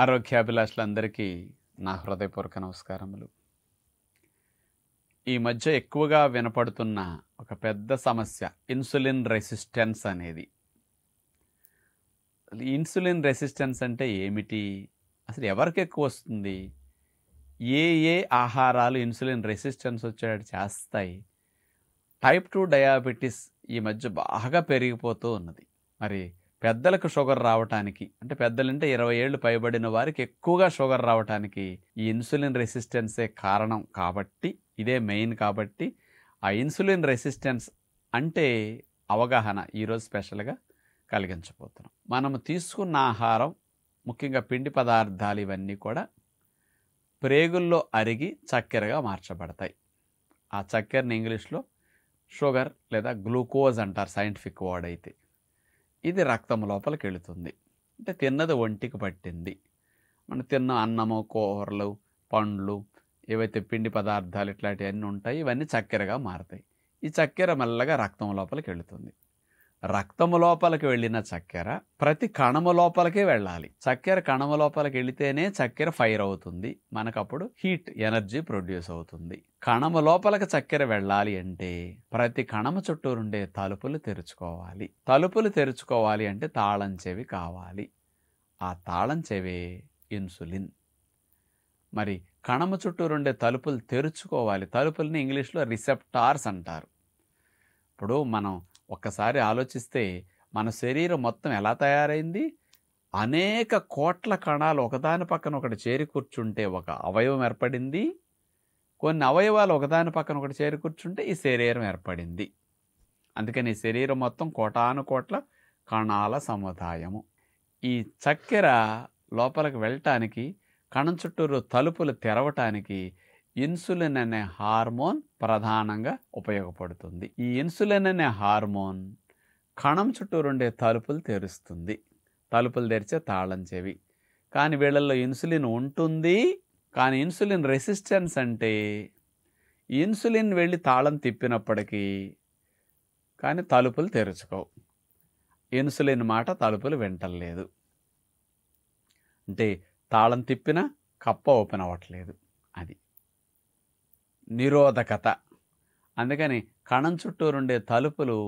ఆరోగ్యాభిలాషులందరికీ నా హృదయపూర్వక నమస్కారములు ఈ మధ్య ఎక్కువగా వినపడుతున్న ఒక పెద్ద సమస్య ఇన్సులిన్ రెసిస్టెన్స్ అనేది ఇన్సులిన్ రెసిస్టెన్స్ అంటే ఏమిటి అసలు ఎవరికి ఎక్కువ వస్తుంది ఏ ఏ ఆహారాలు ఇన్సులిన్ రెసిస్టెన్స్ వచ్చేటట్టు చేస్తాయి టైప్ టూ డయాబెటీస్ ఈ మధ్య బాగా పెరిగిపోతూ ఉన్నది మరి పెద్దలకు షుగర్ రావటానికి అంటే పెద్దలంటే ఇరవై ఏళ్ళు పైబడిన వారికి ఎక్కువగా షుగర్ రావటానికి ఈ ఇన్సులిన్ రెసిస్టెన్సే కారణం కాబట్టి ఇదే మెయిన్ కాబట్టి ఆ ఇన్సులిన్ రెసిస్టెన్స్ అంటే అవగాహన ఈరోజు స్పెషల్గా కలిగించబోతున్నాం మనము తీసుకున్న ఆహారం ముఖ్యంగా పిండి పదార్థాలు ఇవన్నీ కూడా ప్రేగుల్లో అరిగి చక్కెరగా మార్చబడతాయి ఆ చక్కెరని ఇంగ్లీష్లో షుగర్ లేదా గ్లూకోజ్ అంటారు సైంటిఫిక్ వర్డ్ అయితే ఇది రక్తం లోపలికి వెళుతుంది అంటే తిన్నది ఒంటికి పట్టింది మనం తిన్న అన్నము కూరలు పండ్లు ఏవైతే పిండి పదార్థాలు ఇట్లాంటివన్నీ ఉంటాయి ఇవన్నీ చక్కెరగా మారుతాయి ఈ చక్కెర మెల్లగా రక్తం లోపలికి వెళుతుంది రక్తము లోపలికి వెళ్ళిన చక్కెర ప్రతి కణము లోపలికే వెళ్ళాలి చక్కెర కణము లోపలికి వెళితేనే చక్కెర ఫైర్ అవుతుంది మనకప్పుడు హీట్ ఎనర్జీ ప్రొడ్యూస్ అవుతుంది కణము లోపలికి చక్కెర వెళ్ళాలి అంటే ప్రతి కణము చుట్టూ ఉండే తలుపులు తెరుచుకోవాలి తలుపులు తెరుచుకోవాలి అంటే తాళం చెవి కావాలి ఆ తాళం చెవే ఇన్సులిన్ మరి కణము చుట్టూ తలుపులు తెరుచుకోవాలి తలుపుల్ని ఇంగ్లీష్లో రిసెప్టార్స్ అంటారు ఇప్పుడు మనం ఒక్కసారి ఆలోచిస్తే మన శరీరం మొత్తం ఎలా తయారైంది అనేక కోట్ల కణాలు ఒకదాని పక్కన ఒకటి చేరి కూర్చుంటే ఒక అవయవం ఏర్పడింది కొన్ని అవయవాలు ఒకదాని పక్కన ఒకటి చేరి కూర్చుంటే ఈ శరీరం ఏర్పడింది అందుకని ఈ శరీరం మొత్తం కోటాను కోట్ల కణాల సముదాయము ఈ చక్కెర లోపలికి వెళ్ళటానికి కణం చుట్టూరు తలుపులు తెరవటానికి ఇన్సులిన్ అనే హార్మోన్ ప్రధానంగా ఉపయోగపడుతుంది ఈ ఇన్సులిన్ అనే హార్మోన్ కణం చుట్టూ ఉండే తలుపులు తెరుస్తుంది తలుపులు తెరిచే తాళం చెవి కానీ వీళ్ళల్లో ఇన్సులిన్ ఉంటుంది కానీ ఇన్సులిన్ రెసిస్టెన్స్ అంటే ఇన్సులిన్ వెళ్ళి తాళం తిప్పినప్పటికీ కానీ తలుపులు తెరుచుకోవు ఇన్సులిన్ మాట తలుపులు వింటలేదు అంటే తాళం తిప్పినా కప్ప ఓపెన్ అవ్వట్లేదు అది నిరోధకత అందుకని కణం ఉండే తలుపులు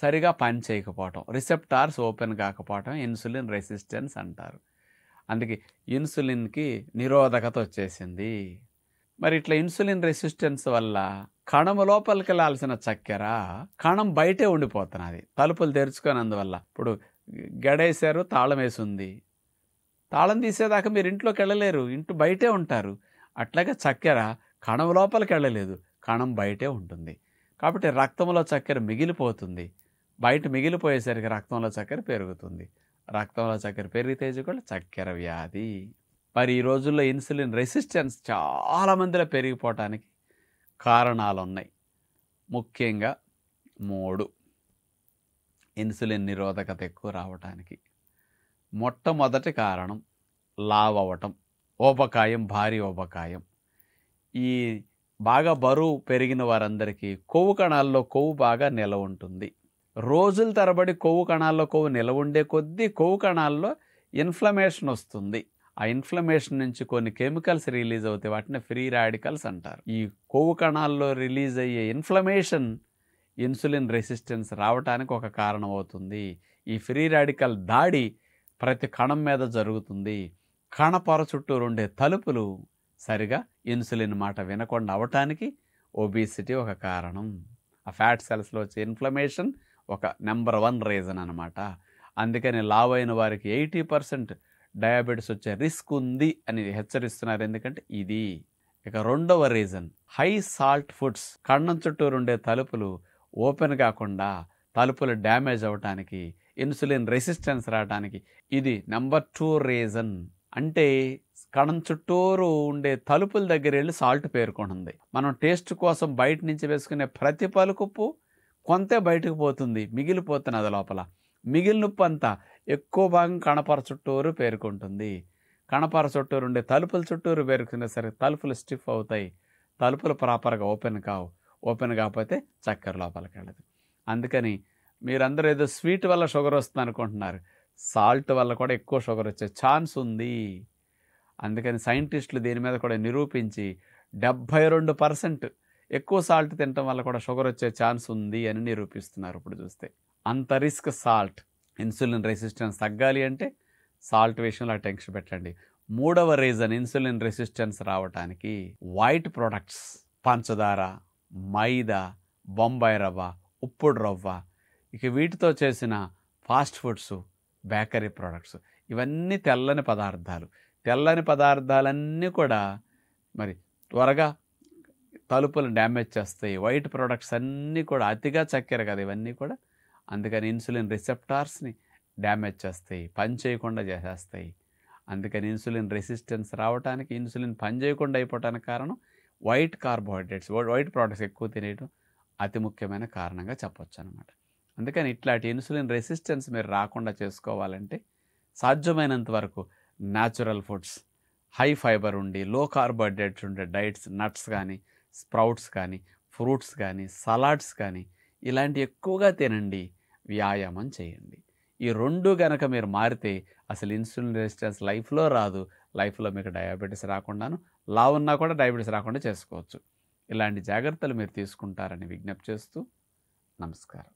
సరిగా పనిచేయకపోవటం రిసెప్టార్స్ ఓపెన్ కాకపోవటం ఇన్సులిన్ రెసిస్టెన్స్ అంటారు అందుకే ఇన్సులిన్కి నిరోధకత వచ్చేసింది మరి ఇట్లా ఇన్సులిన్ రెసిస్టెన్స్ వల్ల కణం లోపలికి వెళ్ళాల్సిన చక్కెర కణం బయటే ఉండిపోతున్నది తలుపులు తెరుచుకోనందువల్ల ఇప్పుడు గడేశారు తాళం వేసింది తాళం తీసేదాకా మీరు ఇంట్లోకి వెళ్ళలేరు ఇంటి బయటే ఉంటారు అట్లాగే చక్కెర కణం లోపలికి వెళ్ళలేదు కణం బయటే ఉంటుంది కాబట్టి రక్తంలో చక్కెర మిగిలిపోతుంది బయట మిగిలిపోయేసరికి రక్తంలో చక్కెర పెరుగుతుంది రక్తంలో చక్కెర పెరిగితే కూడా చక్కెర వ్యాధి మరి ఈ రోజుల్లో ఇన్సులిన్ రెసిస్టెన్స్ చాలామందిలో పెరిగిపోవటానికి కారణాలు ఉన్నాయి ముఖ్యంగా మూడు ఇన్సులిన్ నిరోధకత ఎక్కువ రావటానికి మొట్టమొదటి కారణం లావ్ అవ్వటం ఊబకాయం భారీ ఊబకాయం ఈ బాగా బరువు పెరిగిన వారందరికీ కొవ్వు కణాల్లో కొవ్వు బాగా నిలవ ఉంటుంది రోజుల తరబడి కొవ్వు కణాల్లో కొవ్వు నిలవ ఉండే కొద్దీ కొవ్వు కణాల్లో ఇన్ఫ్లమేషన్ వస్తుంది ఆ ఇన్ఫ్లమేషన్ నుంచి కొన్ని కెమికల్స్ రిలీజ్ అవుతాయి వాటిని ఫ్రీ రాడికల్స్ అంటారు ఈ కొవ్వు కణాల్లో రిలీజ్ అయ్యే ఇన్ఫ్లమేషన్ ఇన్సులిన్ రెసిస్టెన్స్ రావడానికి ఒక కారణం అవుతుంది ఈ ఫ్రీ రాడికల్ దాడి ప్రతి కణం మీద జరుగుతుంది కణ పొర చుట్టూ ఉండే తలుపులు సరిగా ఇన్సులిన్ మాట వినకుండా అవటానికి ఒబీసిటీ ఒక కారణం ఆ ఫ్యాట్ సెల్స్లో వచ్చే ఇన్ఫ్లమేషన్ ఒక నెంబర్ వన్ రీజన్ అనమాట అందుకని లావ్ అయిన వారికి ఎయిటీ పర్సెంట్ డయాబెటీస్ వచ్చే రిస్క్ ఉంది అని హెచ్చరిస్తున్నారు ఎందుకంటే ఇది ఇక రెండవ రీజన్ హై సాల్ట్ ఫుడ్స్ కన్నం చుట్టూరు ఉండే తలుపులు ఓపెన్ కాకుండా తలుపులు డ్యామేజ్ అవ్వటానికి ఇన్సులిన్ రెసిస్టెన్స్ రావడానికి ఇది నెంబర్ టూ రీజన్ అంటే కణం చుట్టూరు ఉండే తలుపుల దగ్గర వెళ్ళి సాల్ట్ పేర్కొంటుంది మనం టేస్ట్ కోసం బయట నుంచి వేసుకునే ప్రతి పలుకుప్పు కొంతే బయటకు పోతుంది మిగిలిపోతున్నది లోపల మిగిలినప్పు అంతా ఎక్కువ భాగం కణపర చుట్టూరు పేర్కొంటుంది కణపర చుట్టూరు ఉండే తలుపుల చుట్టూరు సరే తలుపులు స్టిఫ్ అవుతాయి తలుపులు ప్రాపర్గా ఓపెన్ కావు ఓపెన్ కాకపోతే చక్కెర లోపలికి వెళ్ళదు అందుకని మీరందరూ ఏదో స్వీట్ వల్ల షుగర్ వస్తుంది అనుకుంటున్నారు సాల్ట్ వల్ల కూడా ఎక్కువ షుగర్ వచ్చే ఛాన్స్ ఉంది అందుకని సైంటిస్టులు దీని మీద కూడా నిరూపించి డెబ్బై రెండు పర్సెంట్ ఎక్కువ సాల్ట్ తినటం వల్ల కూడా షుగర్ వచ్చే ఛాన్స్ ఉంది అని నిరూపిస్తున్నారు ఇప్పుడు చూస్తే అంత రిస్క్ సాల్ట్ ఇన్సులిన్ రెసిస్టెన్స్ తగ్గాలి అంటే సాల్ట్ విషయంలో టెన్షన్ పెట్టండి మూడవ రీజన్ ఇన్సులిన్ రెసిస్టెన్స్ రావటానికి వైట్ ప్రొడక్ట్స్ పంచదార మైదా బొంబాయి రవ్వ ఉప్పుడు రవ్వ ఇక వీటితో చేసిన ఫాస్ట్ ఫుడ్స్ బేకరీ ప్రొడక్ట్స్ ఇవన్నీ తెల్లని పదార్థాలు తెల్లని పదార్థాలన్నీ కూడా మరి త్వరగా తలుపులు డ్యామేజ్ చేస్తాయి వైట్ ప్రోడక్ట్స్ అన్నీ కూడా అతిగా చక్కెర కదా ఇవన్నీ కూడా అందుకని ఇన్సులిన్ రిసెప్టార్స్ని డ్యామేజ్ చేస్తాయి పని చేయకుండా చేసేస్తాయి అందుకని ఇన్సులిన్ రెసిస్టెన్స్ రావడానికి ఇన్సులిన్ పని చేయకుండా అయిపోవటానికి కారణం వైట్ కార్బోహైడ్రేట్స్ వైట్ ప్రోడక్ట్స్ ఎక్కువ తినేయడం అతి ముఖ్యమైన కారణంగా చెప్పొచ్చు అనమాట అందుకని ఇట్లాంటి ఇన్సులిన్ రెసిస్టెన్స్ మీరు రాకుండా చేసుకోవాలంటే సాధ్యమైనంత వరకు న్యాచురల్ ఫుడ్స్ హై ఫైబర్ ఉండి లో కార్బోహైడ్రేట్స్ ఉండే డైట్స్ నట్స్ కానీ స్ప్రౌట్స్ కానీ ఫ్రూట్స్ కానీ సలాడ్స్ కానీ ఇలాంటి ఎక్కువగా తినండి వ్యాయామం చేయండి ఈ రెండు గనక మీరు మారితే అసలు ఇన్సులిన్ రెసిస్టెన్స్ లైఫ్లో రాదు లైఫ్లో మీకు డయాబెటీస్ రాకుండాను లా ఉన్నా కూడా డయాబెటీస్ రాకుండా చేసుకోవచ్చు ఇలాంటి జాగ్రత్తలు మీరు తీసుకుంటారని విజ్ఞప్తి చేస్తూ నమస్కారం